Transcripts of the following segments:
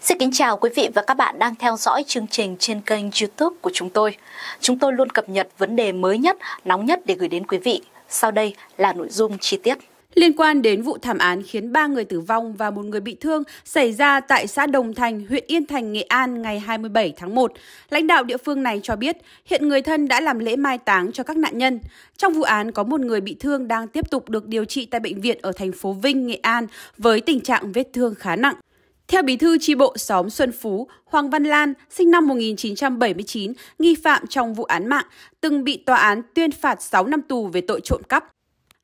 Xin kính chào quý vị và các bạn đang theo dõi chương trình trên kênh YouTube của chúng tôi. Chúng tôi luôn cập nhật vấn đề mới nhất, nóng nhất để gửi đến quý vị. Sau đây là nội dung chi tiết. Liên quan đến vụ thảm án khiến 3 người tử vong và một người bị thương xảy ra tại xã Đồng Thành, huyện Yên Thành, Nghệ An ngày 27 tháng 1, lãnh đạo địa phương này cho biết hiện người thân đã làm lễ mai táng cho các nạn nhân. Trong vụ án có một người bị thương đang tiếp tục được điều trị tại bệnh viện ở thành phố Vinh, Nghệ An với tình trạng vết thương khá nặng. Theo bí thư tri bộ xóm Xuân Phú, Hoàng Văn Lan, sinh năm 1979, nghi phạm trong vụ án mạng, từng bị tòa án tuyên phạt 6 năm tù về tội trộm cắp.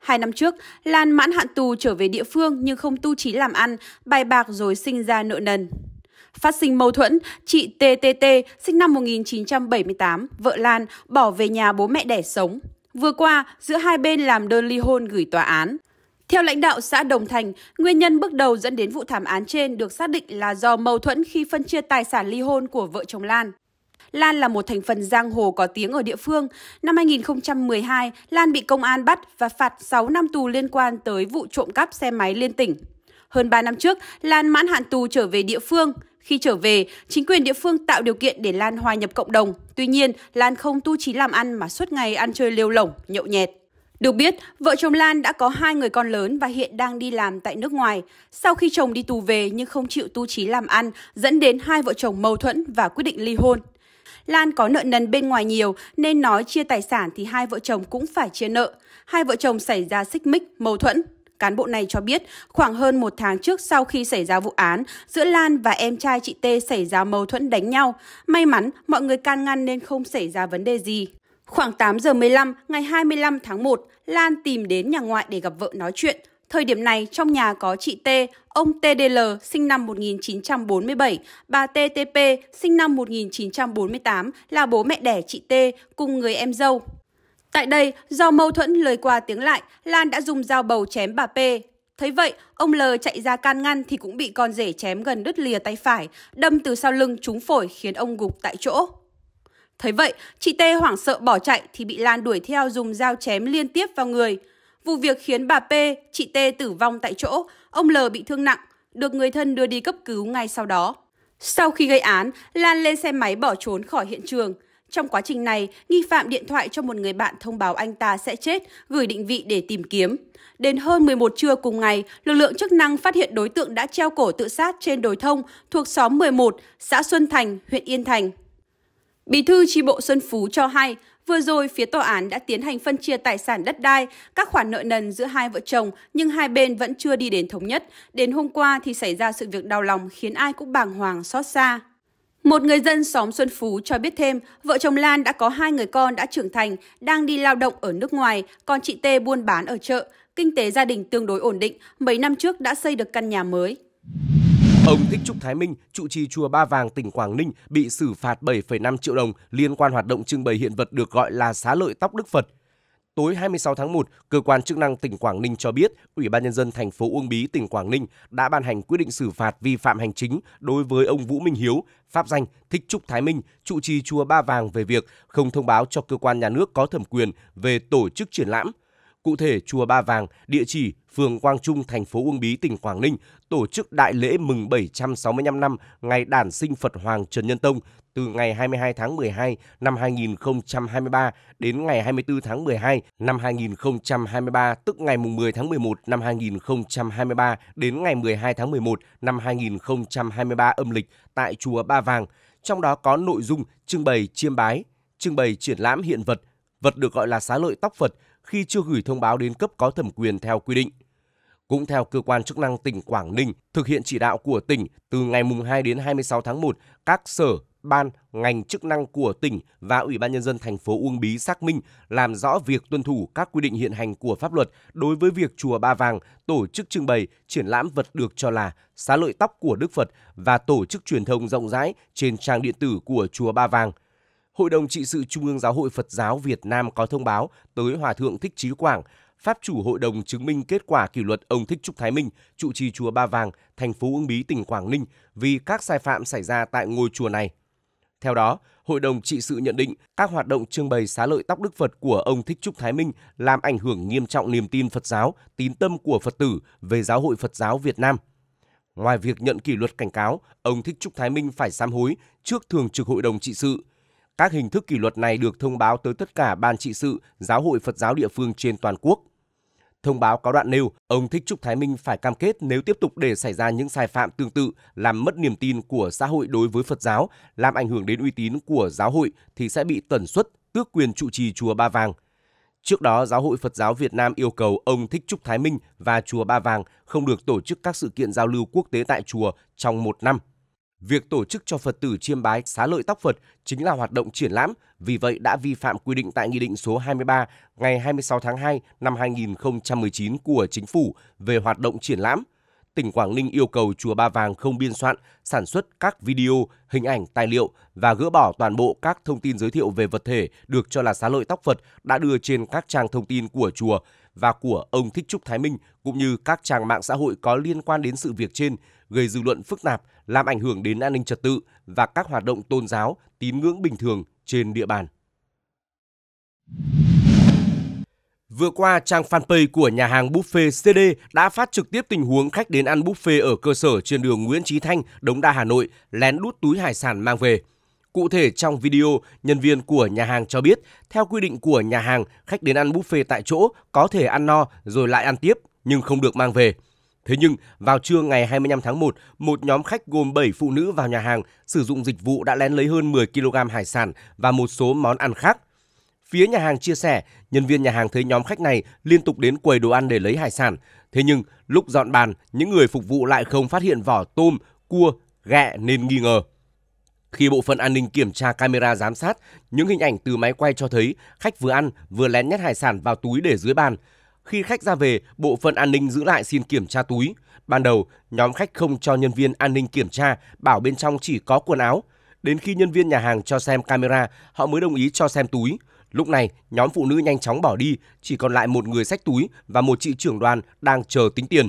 Hai năm trước, Lan mãn hạn tù trở về địa phương nhưng không tu trí làm ăn, bài bạc rồi sinh ra nợ nần. Phát sinh mâu thuẫn, chị TTT, sinh năm 1978, vợ Lan, bỏ về nhà bố mẹ đẻ sống. Vừa qua, giữa hai bên làm đơn ly hôn gửi tòa án. Theo lãnh đạo xã Đồng Thành, nguyên nhân bước đầu dẫn đến vụ thảm án trên được xác định là do mâu thuẫn khi phân chia tài sản ly hôn của vợ chồng Lan. Lan là một thành phần giang hồ có tiếng ở địa phương. Năm 2012, Lan bị công an bắt và phạt 6 năm tù liên quan tới vụ trộm cắp xe máy liên tỉnh. Hơn 3 năm trước, Lan mãn hạn tù trở về địa phương. Khi trở về, chính quyền địa phương tạo điều kiện để Lan hòa nhập cộng đồng. Tuy nhiên, Lan không tu trí làm ăn mà suốt ngày ăn chơi lêu lỏng, nhậu nhẹt. Được biết, vợ chồng Lan đã có hai người con lớn và hiện đang đi làm tại nước ngoài. Sau khi chồng đi tù về nhưng không chịu tu trí làm ăn, dẫn đến hai vợ chồng mâu thuẫn và quyết định ly hôn. Lan có nợ nần bên ngoài nhiều nên nói chia tài sản thì hai vợ chồng cũng phải chia nợ. Hai vợ chồng xảy ra xích mích, mâu thuẫn. Cán bộ này cho biết, khoảng hơn một tháng trước sau khi xảy ra vụ án, giữa Lan và em trai chị T xảy ra mâu thuẫn đánh nhau. May mắn, mọi người can ngăn nên không xảy ra vấn đề gì. Khoảng 8 giờ 15 ngày 25 tháng 1, Lan tìm đến nhà ngoại để gặp vợ nói chuyện. Thời điểm này, trong nhà có chị T, ông TDL sinh năm 1947, bà TTP sinh năm 1948 là bố mẹ đẻ chị T cùng người em dâu. Tại đây, do mâu thuẫn lời qua tiếng lại, Lan đã dùng dao bầu chém bà P. Thấy vậy, ông L chạy ra can ngăn thì cũng bị con rể chém gần đứt lìa tay phải, đâm từ sau lưng trúng phổi khiến ông gục tại chỗ. Thấy vậy, chị T hoảng sợ bỏ chạy thì bị Lan đuổi theo dùng dao chém liên tiếp vào người – Vụ việc khiến bà P, chị T tử vong tại chỗ, ông L bị thương nặng, được người thân đưa đi cấp cứu ngay sau đó. Sau khi gây án, Lan lên xe máy bỏ trốn khỏi hiện trường. Trong quá trình này, nghi phạm điện thoại cho một người bạn thông báo anh ta sẽ chết, gửi định vị để tìm kiếm. Đến hơn 11 trưa cùng ngày, lực lượng chức năng phát hiện đối tượng đã treo cổ tự sát trên đồi thông thuộc xóm 11, xã Xuân Thành, huyện Yên Thành. Bí thư tri bộ Xuân Phú cho hay, vừa rồi phía tòa án đã tiến hành phân chia tài sản đất đai, các khoản nợ nần giữa hai vợ chồng nhưng hai bên vẫn chưa đi đến thống nhất. Đến hôm qua thì xảy ra sự việc đau lòng khiến ai cũng bàng hoàng xót xa. Một người dân xóm Xuân Phú cho biết thêm, vợ chồng Lan đã có hai người con đã trưởng thành, đang đi lao động ở nước ngoài, còn chị T buôn bán ở chợ. Kinh tế gia đình tương đối ổn định, mấy năm trước đã xây được căn nhà mới. Ông Thích Trúc Thái Minh, trụ trì chùa Ba Vàng, tỉnh Quảng Ninh bị xử phạt 7,5 triệu đồng liên quan hoạt động trưng bày hiện vật được gọi là xá lợi tóc Đức Phật. Tối 26 tháng 1, cơ quan chức năng tỉnh Quảng Ninh cho biết, Ủy ban nhân dân thành phố Uông Bí, tỉnh Quảng Ninh đã ban hành quyết định xử phạt vi phạm hành chính đối với ông Vũ Minh Hiếu, pháp danh Thích Trúc Thái Minh, trụ trì chùa Ba Vàng về việc không thông báo cho cơ quan nhà nước có thẩm quyền về tổ chức triển lãm, Cụ thể, chùa Ba Vàng, địa chỉ phường Quang Trung, thành phố Uông Bí, tỉnh Quảng Ninh tổ chức đại lễ mừng 765 năm ngày đản sinh Phật Hoàng Trần Nhân Tông từ ngày 22 tháng 12 năm 2023 đến ngày 24 tháng 12 năm 2023, tức ngày 10 tháng 11 năm 2023 đến ngày 12 tháng 11 năm 2023 âm lịch tại Chùa Ba Vàng, trong đó có nội dung trưng bày chiêm bái, trưng bày triển lãm hiện vật, vật được gọi là xá lợi tóc Phật khi chưa gửi thông báo đến cấp có thẩm quyền theo quy định. Cũng theo cơ quan chức năng tỉnh Quảng Ninh, thực hiện chỉ đạo của tỉnh, từ ngày mùng 2 đến 26 tháng 1, các sở, ban, ngành chức năng của tỉnh và Ủy ban nhân dân thành phố Uông Bí xác minh làm rõ việc tuân thủ các quy định hiện hành của pháp luật đối với việc chùa Ba Vàng tổ chức trưng bày, triển lãm vật được cho là xá lợi tóc của Đức Phật và tổ chức truyền thông rộng rãi trên trang điện tử của chùa Ba Vàng. Hội đồng trị sự Trung ương Giáo hội Phật giáo Việt Nam có thông báo tới Hòa thượng Thích Chí Quảng Pháp chủ Hội đồng chứng minh kết quả kỷ luật ông Thích Trúc Thái Minh, trụ trì chùa Ba Vàng, thành phố Uông Bí, tỉnh Quảng Ninh vì các sai phạm xảy ra tại ngôi chùa này. Theo đó, Hội đồng trị sự nhận định các hoạt động trưng bày xá lợi tóc Đức Phật của ông Thích Trúc Thái Minh làm ảnh hưởng nghiêm trọng niềm tin Phật giáo, tín tâm của Phật tử về giáo hội Phật giáo Việt Nam. Ngoài việc nhận kỷ luật cảnh cáo, ông Thích Trúc Thái Minh phải sám hối trước Thường trực Hội đồng trị sự – các hình thức kỷ luật này được thông báo tới tất cả ban trị sự, giáo hội Phật giáo địa phương trên toàn quốc. Thông báo có đoạn nêu, ông Thích Trúc Thái Minh phải cam kết nếu tiếp tục để xảy ra những sai phạm tương tự làm mất niềm tin của xã hội đối với Phật giáo, làm ảnh hưởng đến uy tín của giáo hội thì sẽ bị tẩn xuất, tước quyền trụ trì chùa Ba Vàng. Trước đó, Giáo hội Phật giáo Việt Nam yêu cầu ông Thích Trúc Thái Minh và chùa Ba Vàng không được tổ chức các sự kiện giao lưu quốc tế tại chùa trong một năm – Việc tổ chức cho Phật tử chiêm bái xá lợi tóc Phật chính là hoạt động triển lãm, vì vậy đã vi phạm quy định tại Nghị định số 23 ngày 26 tháng 2 năm 2019 của Chính phủ về hoạt động triển lãm. Tỉnh Quảng Ninh yêu cầu Chùa Ba Vàng không biên soạn, sản xuất các video, hình ảnh, tài liệu và gỡ bỏ toàn bộ các thông tin giới thiệu về vật thể được cho là xá lợi tóc Phật đã đưa trên các trang thông tin của chùa và của ông Thích Trúc Thái Minh cũng như các trang mạng xã hội có liên quan đến sự việc trên – gây dư luận phức tạp, làm ảnh hưởng đến an ninh trật tự và các hoạt động tôn giáo, tín ngưỡng bình thường trên địa bàn. Vừa qua, trang fanpage của nhà hàng buffet CD đã phát trực tiếp tình huống khách đến ăn buffet ở cơ sở trên đường Nguyễn Trí Thanh, Đống Đa, Hà Nội lén đút túi hải sản mang về. Cụ thể trong video, nhân viên của nhà hàng cho biết, theo quy định của nhà hàng, khách đến ăn buffet tại chỗ có thể ăn no rồi lại ăn tiếp nhưng không được mang về. Thế nhưng, vào trưa ngày 25 tháng 1, một nhóm khách gồm 7 phụ nữ vào nhà hàng sử dụng dịch vụ đã lén lấy hơn 10 kg hải sản và một số món ăn khác. Phía nhà hàng chia sẻ, nhân viên nhà hàng thấy nhóm khách này liên tục đến quầy đồ ăn để lấy hải sản. Thế nhưng, lúc dọn bàn, những người phục vụ lại không phát hiện vỏ tôm, cua, ghẹ nên nghi ngờ. Khi bộ phận an ninh kiểm tra camera giám sát, những hình ảnh từ máy quay cho thấy khách vừa ăn vừa lén nhét hải sản vào túi để dưới bàn – khi khách ra về, bộ phận an ninh giữ lại xin kiểm tra túi. Ban đầu, nhóm khách không cho nhân viên an ninh kiểm tra, bảo bên trong chỉ có quần áo. Đến khi nhân viên nhà hàng cho xem camera, họ mới đồng ý cho xem túi. Lúc này, nhóm phụ nữ nhanh chóng bỏ đi, chỉ còn lại một người sách túi và một chị trưởng đoàn đang chờ tính tiền.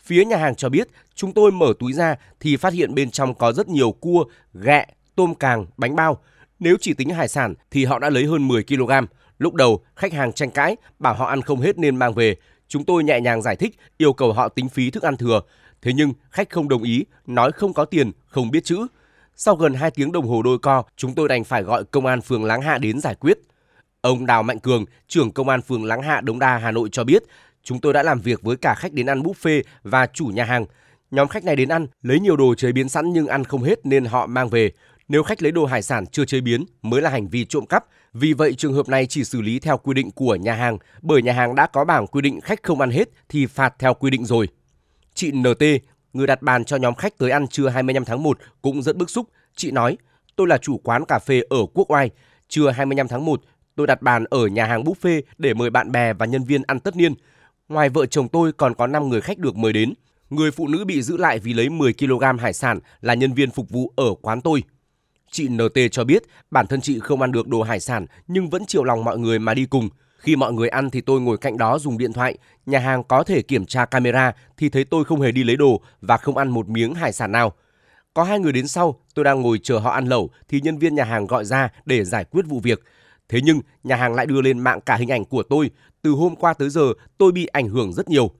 Phía nhà hàng cho biết, chúng tôi mở túi ra thì phát hiện bên trong có rất nhiều cua, gẹ, tôm càng, bánh bao. Nếu chỉ tính hải sản thì họ đã lấy hơn 10 kg. Lúc đầu, khách hàng tranh cãi, bảo họ ăn không hết nên mang về. Chúng tôi nhẹ nhàng giải thích, yêu cầu họ tính phí thức ăn thừa. Thế nhưng, khách không đồng ý, nói không có tiền, không biết chữ. Sau gần 2 tiếng đồng hồ đôi co, chúng tôi đành phải gọi công an phường Láng Hạ đến giải quyết. Ông Đào Mạnh Cường, trưởng công an phường Láng Hạ Đống Đa Hà Nội cho biết, chúng tôi đã làm việc với cả khách đến ăn buffet và chủ nhà hàng. Nhóm khách này đến ăn, lấy nhiều đồ chế biến sẵn nhưng ăn không hết nên họ mang về. Nếu khách lấy đồ hải sản chưa chế biến mới là hành vi trộm cắp, vì vậy trường hợp này chỉ xử lý theo quy định của nhà hàng, bởi nhà hàng đã có bảng quy định khách không ăn hết thì phạt theo quy định rồi. Chị NT, người đặt bàn cho nhóm khách tới ăn trưa 25 tháng 1 cũng rất bức xúc. Chị nói, tôi là chủ quán cà phê ở Quốc Oai. Trưa 25 tháng 1, tôi đặt bàn ở nhà hàng buffet để mời bạn bè và nhân viên ăn tất niên. Ngoài vợ chồng tôi còn có 5 người khách được mời đến. Người phụ nữ bị giữ lại vì lấy 10 kg hải sản là nhân viên phục vụ ở quán tôi. Chị NT cho biết bản thân chị không ăn được đồ hải sản nhưng vẫn chiều lòng mọi người mà đi cùng. Khi mọi người ăn thì tôi ngồi cạnh đó dùng điện thoại, nhà hàng có thể kiểm tra camera thì thấy tôi không hề đi lấy đồ và không ăn một miếng hải sản nào. Có hai người đến sau, tôi đang ngồi chờ họ ăn lẩu thì nhân viên nhà hàng gọi ra để giải quyết vụ việc. Thế nhưng nhà hàng lại đưa lên mạng cả hình ảnh của tôi, từ hôm qua tới giờ tôi bị ảnh hưởng rất nhiều.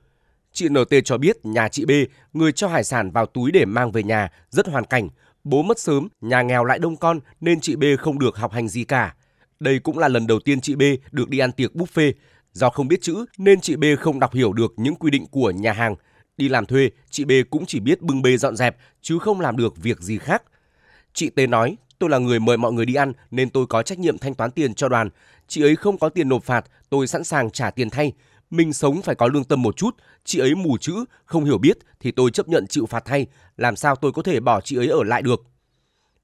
Chị NT cho biết nhà chị B, người cho hải sản vào túi để mang về nhà, rất hoàn cảnh, Bố mất sớm, nhà nghèo lại đông con nên chị B không được học hành gì cả. Đây cũng là lần đầu tiên chị B được đi ăn tiệc buffet. Do không biết chữ nên chị B không đọc hiểu được những quy định của nhà hàng. Đi làm thuê, chị B cũng chỉ biết bưng bê dọn dẹp chứ không làm được việc gì khác. Chị T nói, tôi là người mời mọi người đi ăn nên tôi có trách nhiệm thanh toán tiền cho đoàn. Chị ấy không có tiền nộp phạt, tôi sẵn sàng trả tiền thay. Mình sống phải có lương tâm một chút, chị ấy mù chữ, không hiểu biết thì tôi chấp nhận chịu phạt thay, làm sao tôi có thể bỏ chị ấy ở lại được.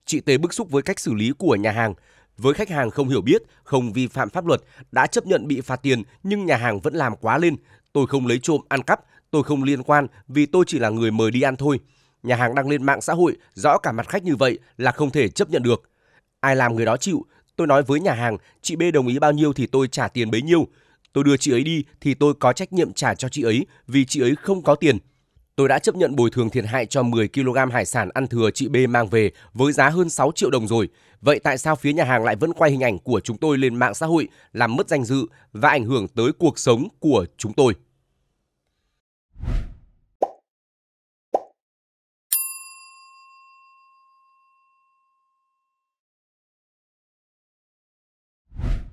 Chị Tế bức xúc với cách xử lý của nhà hàng, với khách hàng không hiểu biết, không vi phạm pháp luật, đã chấp nhận bị phạt tiền nhưng nhà hàng vẫn làm quá lên. Tôi không lấy trộm ăn cắp, tôi không liên quan vì tôi chỉ là người mời đi ăn thôi. Nhà hàng đăng lên mạng xã hội rõ cả mặt khách như vậy là không thể chấp nhận được. Ai làm người đó chịu, tôi nói với nhà hàng, chị B đồng ý bao nhiêu thì tôi trả tiền bấy nhiêu. Tôi đưa chị ấy đi thì tôi có trách nhiệm trả cho chị ấy vì chị ấy không có tiền. Tôi đã chấp nhận bồi thường thiệt hại cho 10 kg hải sản ăn thừa chị B mang về với giá hơn 6 triệu đồng rồi. Vậy tại sao phía nhà hàng lại vẫn quay hình ảnh của chúng tôi lên mạng xã hội làm mất danh dự và ảnh hưởng tới cuộc sống của chúng tôi?